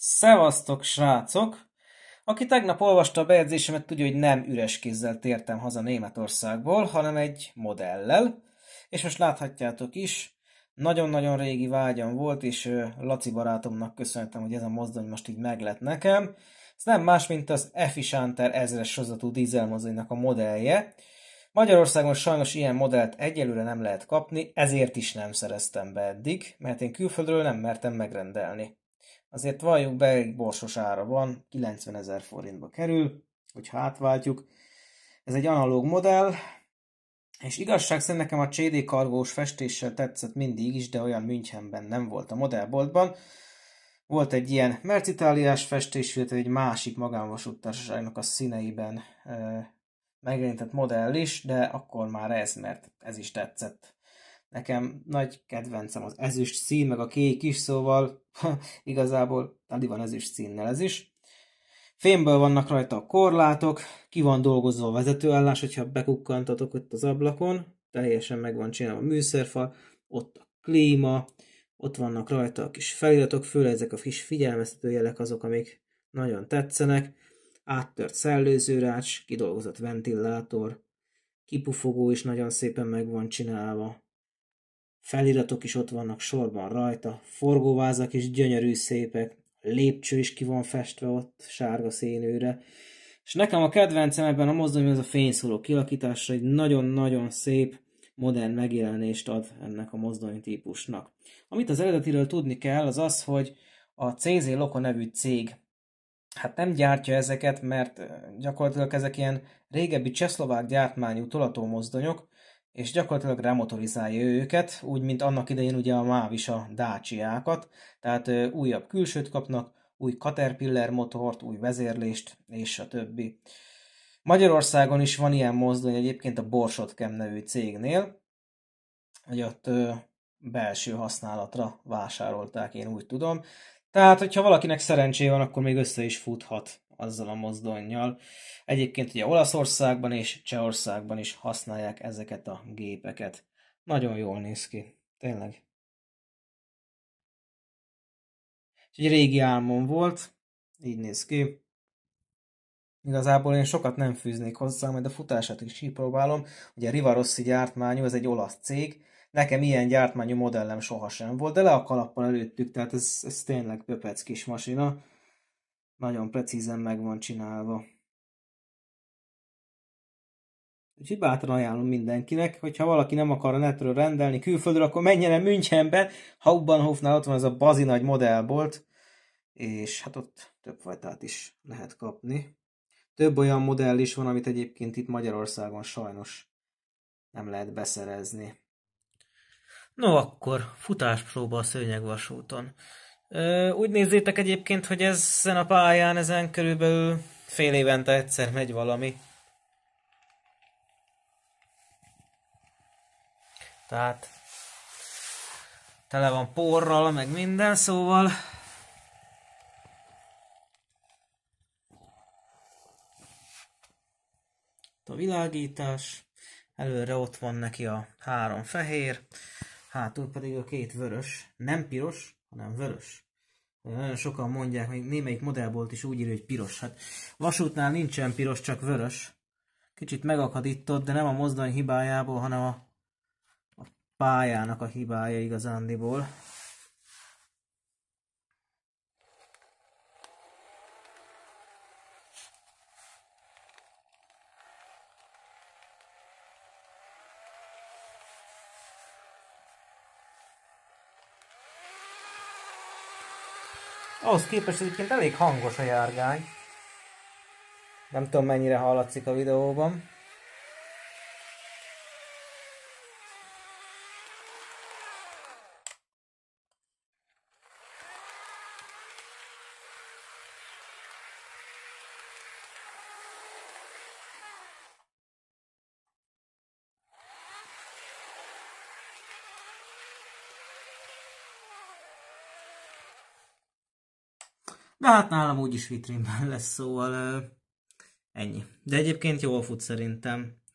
Szevasztok, srácok! Aki tegnap olvasta a bejegyzésemet, tudja, hogy nem üres kézzel tértem haza Németországból, hanem egy modellel. És most láthatjátok is, nagyon-nagyon régi vágyam volt, és Laci barátomnak köszönhetem, hogy ez a mozdony most így meglett nekem. Ez nem más, mint az Efficenter 1000-es sozatú dízelmozdonynak a modellje. Magyarországon sajnos ilyen modellt egyelőre nem lehet kapni, ezért is nem szereztem be eddig, mert én külföldről nem mertem megrendelni. Azért valljuk be, egy borsos ára van, 90 ezer forintba kerül, hogy hátváltjuk. Ez egy analóg modell, és igazság szerint nekem a CD kargós festéssel tetszett mindig is, de olyan Münchenben nem volt a modellboltban. Volt egy ilyen mercitáliás festés, illetve egy másik magánvasúttársaságnak a színeiben megjelentett modell is, de akkor már ez, mert ez is tetszett. Nekem nagy kedvencem az ezüst szín, meg a kék is, szóval igazából tali van ezüst színnel ez is. Fémből vannak rajta a korlátok, ki van dolgozva a vezetőállás, hogyha bekukkantatok ott az ablakon, teljesen meg van csinálva a műszerfal, ott a klíma, ott vannak rajta a kis feliratok, főleg ezek a kis figyelmeztető jelek azok, amik nagyon tetszenek. Áttört szellőzőrács, kidolgozott ventilátor, kipufogó is nagyon szépen meg van csinálva. Feliratok is ott vannak sorban rajta, forgóvázak is gyönyörű szépek, lépcső is ki van festve ott sárga színűre. És nekem a kedvencem ebben a mozdonyban ez a fényszóló kilakítása, egy nagyon-nagyon szép, modern megjelenést ad ennek a mozdony típusnak. Amit az eredetiről tudni kell, az az, hogy a CZ Loco nevű cég hát nem gyártja ezeket, mert eh, gyakorlatilag ezek ilyen régebbi csehszlovák gyártmányú tolatómozdonyok, és gyakorlatilag remotorizálja őket, úgy, mint annak idején ugye a MÁV is a Dacia-kat, tehát újabb külsőt kapnak, új Caterpillar motort, új vezérlést, és a többi. Magyarországon is van ilyen mozdony egyébként a Borsotkem nevű cégnél, hogy ott ö, belső használatra vásárolták, én úgy tudom. Tehát, hogyha valakinek szerencséje van, akkor még össze is futhat azzal a mozdonnyal. Egyébként ugye Olaszországban és Csehországban is használják ezeket a gépeket. Nagyon jól néz ki, tényleg. egy régi álmom volt, így néz ki. Igazából én sokat nem fűznék hozzá, majd a futását is kipróbálom. Ugye Rivarossi gyártmányú, ez egy olasz cég. Nekem ilyen gyártmányú modellem sohasem volt, de le a kalappal előttük, tehát ez, ez tényleg pöpec kis masina. Nagyon precízen meg van csinálva. Úgyhogy bátran ajánlom mindenkinek, hogyha valaki nem akar a netről rendelni külföldről, akkor menjen el Münchenbe, Hauptbahnhofnál ott van ez a bazi nagy modellbolt, és hát ott több fajtát is lehet kapni. Több olyan modell is van, amit egyébként itt Magyarországon sajnos nem lehet beszerezni. No akkor, futáspróba a szőnyegvasúton. Úgy nézzétek egyébként, hogy ezen a pályán, ezen körülbelül fél évente egyszer megy valami. Tehát tele van porral, meg minden, szóval a világítás, előre ott van neki a három fehér, hátul pedig a két vörös, nem piros, hanem vörös. Nagyon sokan mondják, még némelyik modellbolt is úgy írja, hogy piros. Hát vasútnál nincsen piros, csak vörös. Kicsit megakad itt ott, de nem a mozdony hibájából, hanem a, a pályának a hibája igazándiból. Ahhoz képest egyébként elég hangos a járgány. Nem tudom mennyire hallatszik a videóban. de hát nálam úgyis vitrínben lesz, szóval ennyi. De egyébként jól fut szerintem.